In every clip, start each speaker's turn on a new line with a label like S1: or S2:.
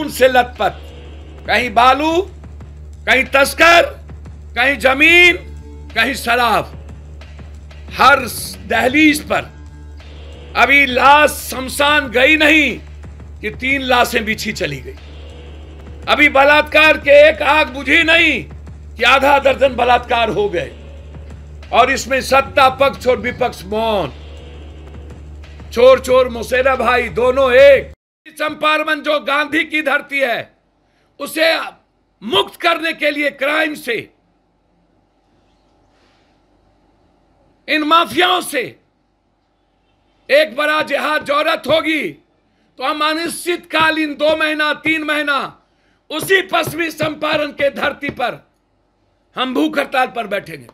S1: उनसे लतपत कहीं बालू कहीं तस्कर कहीं जमीन कहीं शराब हर दहलीज पर अभी लाश शमशान गई नहीं कि तीन लाशें बिछी चली गई अभी बलात्कार के एक आग बुझी नहीं कि आधा दर्जन बलात्कार हो गए और इसमें सत्ता पक्ष और विपक्ष मौन चोर चोर मुसेरा भाई दोनों एक चंपारण जो गांधी की धरती है उसे मुक्त करने के लिए क्राइम से इन माफियाओं से एक बड़ा जिहाद जरूरत होगी तो हम अनिश्चितकालीन दो महीना तीन महीना उसी पश्चिमी चंपारण के धरती पर हम भूख हड़ताल पर बैठेंगे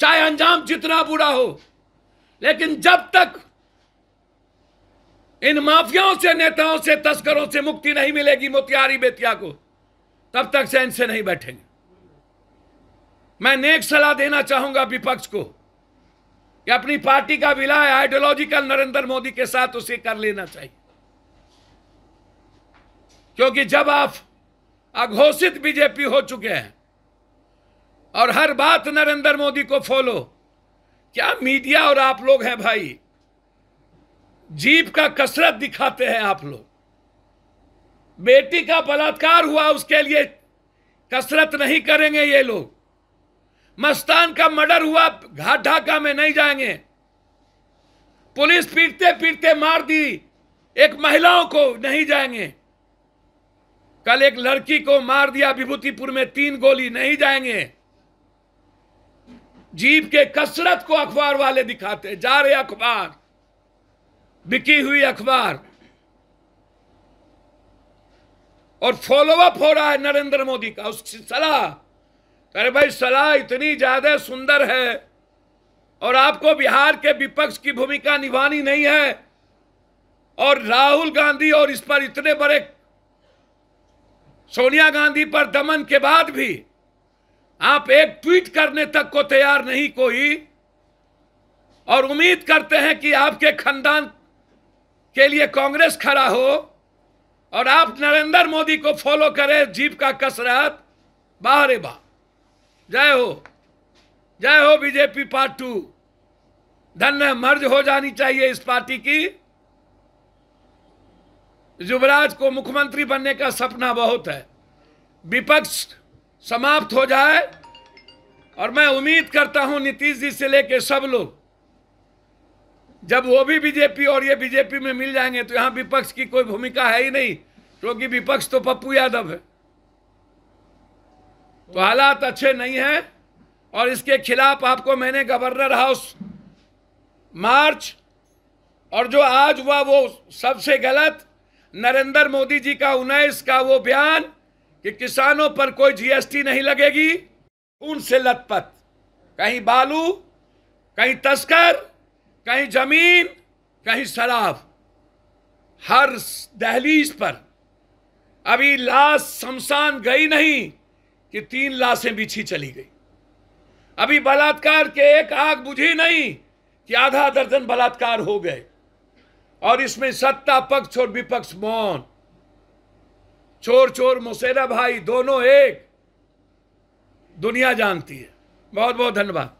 S1: चाहे अंजाम जितना बुरा हो लेकिन जब तक इन माफियाओं से नेताओं से तस्करों से मुक्ति नहीं मिलेगी मोतियारी बेतिया को तब तक चैन से नहीं बैठेंगे मैं नेक सलाह देना चाहूंगा विपक्ष को कि अपनी पार्टी का विलय आइडियोलॉजिकल नरेंद्र मोदी के साथ उसे कर लेना चाहिए क्योंकि जब आप अघोषित बीजेपी हो चुके हैं और हर बात नरेंद्र मोदी को फॉलो क्या मीडिया और आप लोग हैं भाई जीप का कसरत दिखाते हैं आप लोग बेटी का बलात्कार हुआ उसके लिए कसरत नहीं करेंगे ये लोग मस्तान का मर्डर हुआ घाट ढाका में नहीं जाएंगे पुलिस पीटते पीटते मार दी एक महिलाओं को नहीं जाएंगे कल एक लड़की को मार दिया विभूतिपुर में तीन गोली नहीं जाएंगे जीप के कसरत को अखबार वाले दिखाते जा रहे अखबार बिकी हुई अखबार और फॉलोअप हो रहा है नरेंद्र मोदी का उसकी सलाह अरे भाई सलाह इतनी ज्यादा सुंदर है और आपको बिहार के विपक्ष की भूमिका निभानी नहीं है और राहुल गांधी और इस पर इतने बड़े सोनिया गांधी पर दमन के बाद भी आप एक ट्वीट करने तक को तैयार नहीं कोई और उम्मीद करते हैं कि आपके खानदान के लिए कांग्रेस खड़ा हो और आप नरेंद्र मोदी को फॉलो करें जीप का कसरत बाहर बा जय हो जय हो बीजेपी पार्ट टू धन्य मर्ज हो जानी चाहिए इस पार्टी की युवराज को मुख्यमंत्री बनने का सपना बहुत है विपक्ष समाप्त हो जाए और मैं उम्मीद करता हूं नीतीश जी से लेके सब लोग जब वो भी बीजेपी और ये बीजेपी में मिल जाएंगे तो यहाँ विपक्ष की कोई भूमिका है ही नहीं क्योंकि विपक्ष तो पप्पू यादव है तो हालात अच्छे नहीं हैं और इसके खिलाफ आपको मैंने गवर्नर हाउस मार्च और जो आज हुआ वो सबसे गलत नरेंद्र मोदी जी का उन्नीस का वो बयान कि किसानों पर कोई जीएसटी नहीं लगेगी उनसे लतपत कहीं बालू कहीं तस्कर कहीं जमीन कहीं शराब हर दहलीज पर अभी लाश शमशान गई नहीं कि तीन लाशें बिछी चली गई अभी बलात्कार के एक आग बुझी नहीं कि आधा दर्जन बलात्कार हो गए और इसमें सत्ता पक्ष और विपक्ष मौन चोर चोर मुसेरा भाई दोनों एक दुनिया जानती है बहुत बहुत धन्यवाद